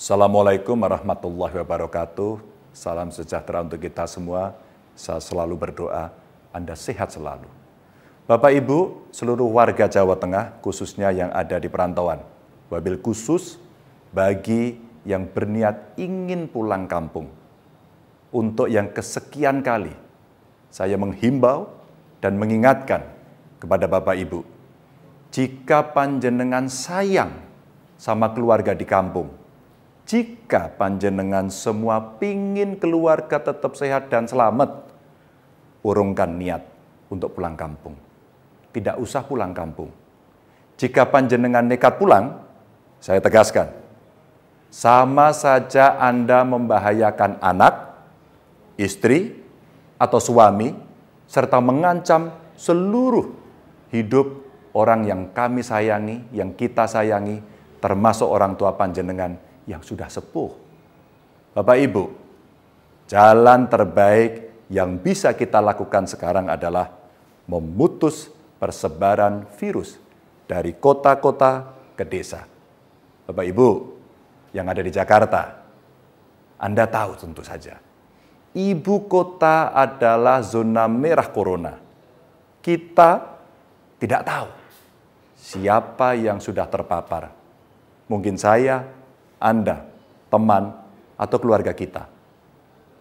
Assalamualaikum warahmatullahi wabarakatuh. Salam sejahtera untuk kita semua. Saya selalu berdoa Anda sehat selalu. Bapak Ibu, seluruh warga Jawa Tengah khususnya yang ada di perantauan. Wabil khusus bagi yang berniat ingin pulang kampung. Untuk yang kesekian kali saya menghimbau dan mengingatkan kepada Bapak Ibu, jika panjenengan sayang sama keluarga di kampung, jika panjenengan semua pingin keluarga tetap sehat dan selamat, urungkan niat untuk pulang kampung. Tidak usah pulang kampung. Jika panjenengan nekat pulang, saya tegaskan, sama saja Anda membahayakan anak, istri, atau suami, serta mengancam seluruh hidup orang yang kami sayangi, yang kita sayangi, termasuk orang tua panjenengan yang sudah sepuh. Bapak Ibu, jalan terbaik yang bisa kita lakukan sekarang adalah memutus persebaran virus dari kota-kota ke desa. Bapak Ibu yang ada di Jakarta, Anda tahu tentu saja, ibu kota adalah zona merah corona. Kita tidak tahu siapa yang sudah terpapar. Mungkin saya, anda, teman, atau keluarga kita.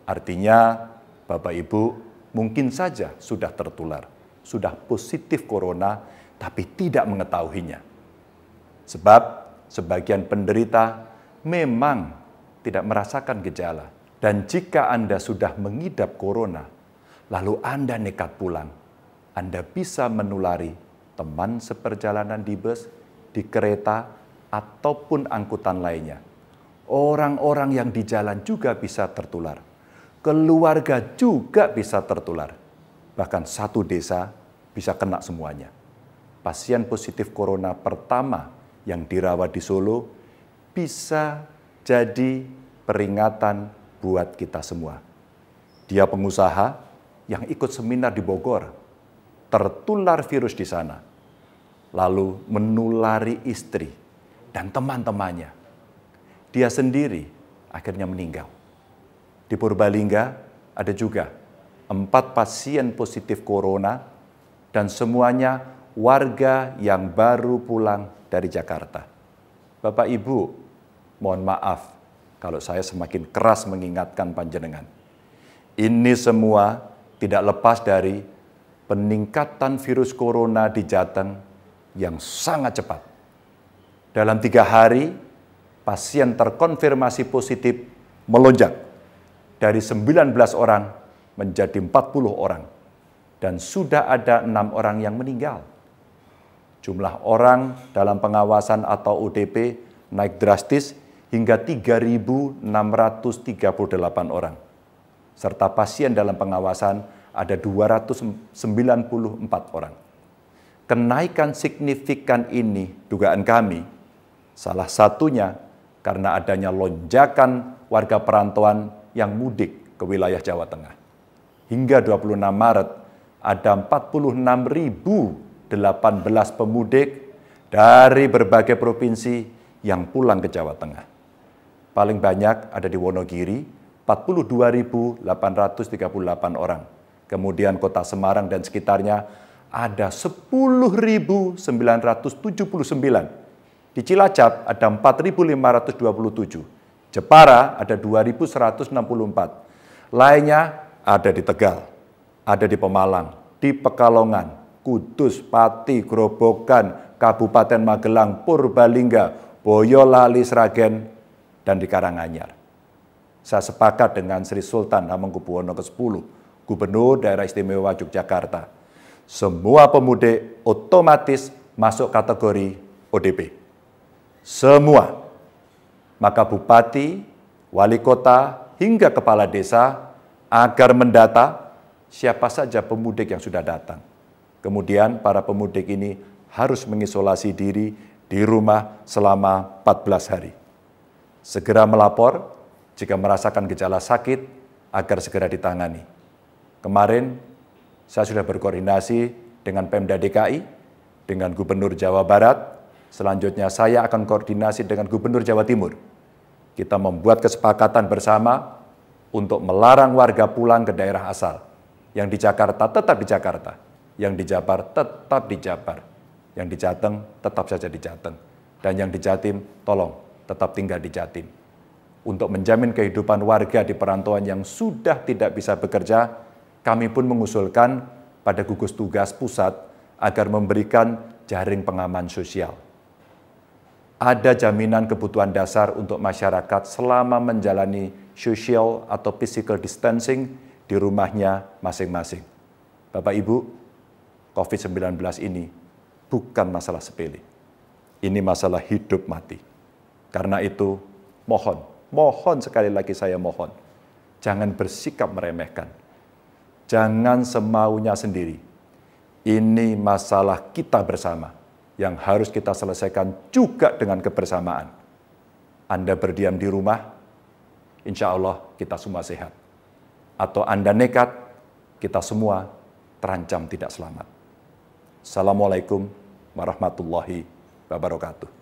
Artinya, Bapak Ibu mungkin saja sudah tertular, sudah positif corona, tapi tidak mengetahuinya. Sebab sebagian penderita memang tidak merasakan gejala. Dan jika Anda sudah mengidap corona, lalu Anda nekat pulang, Anda bisa menulari teman seperjalanan di bus, di kereta, ataupun angkutan lainnya Orang-orang yang di jalan juga bisa tertular. Keluarga juga bisa tertular. Bahkan satu desa bisa kena semuanya. Pasien positif corona pertama yang dirawat di Solo bisa jadi peringatan buat kita semua. Dia pengusaha yang ikut seminar di Bogor, tertular virus di sana, lalu menulari istri dan teman-temannya dia sendiri akhirnya meninggal. Di Purbalingga ada juga empat pasien positif corona dan semuanya warga yang baru pulang dari Jakarta. Bapak Ibu, mohon maaf kalau saya semakin keras mengingatkan panjenengan. Ini semua tidak lepas dari peningkatan virus corona di Jateng yang sangat cepat. Dalam tiga hari, pasien terkonfirmasi positif melonjak dari 19 orang menjadi 40 orang dan sudah ada enam orang yang meninggal. Jumlah orang dalam pengawasan atau ODP naik drastis hingga 3.638 orang. Serta pasien dalam pengawasan ada 294 orang. Kenaikan signifikan ini, dugaan kami, salah satunya karena adanya lonjakan warga perantauan yang mudik ke wilayah Jawa Tengah. Hingga 26 Maret, ada 46.018 pemudik dari berbagai provinsi yang pulang ke Jawa Tengah. Paling banyak ada di Wonogiri, 42.838 orang. Kemudian kota Semarang dan sekitarnya ada 10.979 di Cilacap ada 4.527, Jepara ada 2.164, lainnya ada di Tegal, ada di Pemalang, di Pekalongan, Kudus, Pati, Grobogan, Kabupaten Magelang, Purbalingga, Boyolali, Sragen, dan di Karanganyar. Saya sepakat dengan Sri Sultan Hamengkubuwono ke-10, Gubernur Daerah Istimewa Yogyakarta. Semua pemudik otomatis masuk kategori ODP. Semua. Maka bupati, wali kota, hingga kepala desa agar mendata siapa saja pemudik yang sudah datang. Kemudian para pemudik ini harus mengisolasi diri di rumah selama 14 hari. Segera melapor jika merasakan gejala sakit agar segera ditangani. Kemarin saya sudah berkoordinasi dengan Pemda DKI, dengan Gubernur Jawa Barat, Selanjutnya saya akan koordinasi dengan Gubernur Jawa Timur. Kita membuat kesepakatan bersama untuk melarang warga pulang ke daerah asal. Yang di Jakarta tetap di Jakarta, yang di Jabar tetap di Jabar, yang di Jateng tetap saja di Jateng, dan yang di Jatim tolong tetap tinggal di Jatim. Untuk menjamin kehidupan warga di perantauan yang sudah tidak bisa bekerja, kami pun mengusulkan pada gugus tugas pusat agar memberikan jaring pengaman sosial ada jaminan kebutuhan dasar untuk masyarakat selama menjalani social atau physical distancing di rumahnya masing-masing. Bapak Ibu, COVID-19 ini bukan masalah sepele. Ini masalah hidup mati. Karena itu, mohon, mohon sekali lagi saya mohon, jangan bersikap meremehkan. Jangan semaunya sendiri. Ini masalah kita bersama yang harus kita selesaikan juga dengan kebersamaan. Anda berdiam di rumah, insya Allah kita semua sehat. Atau Anda nekat, kita semua terancam tidak selamat. Assalamualaikum warahmatullahi wabarakatuh.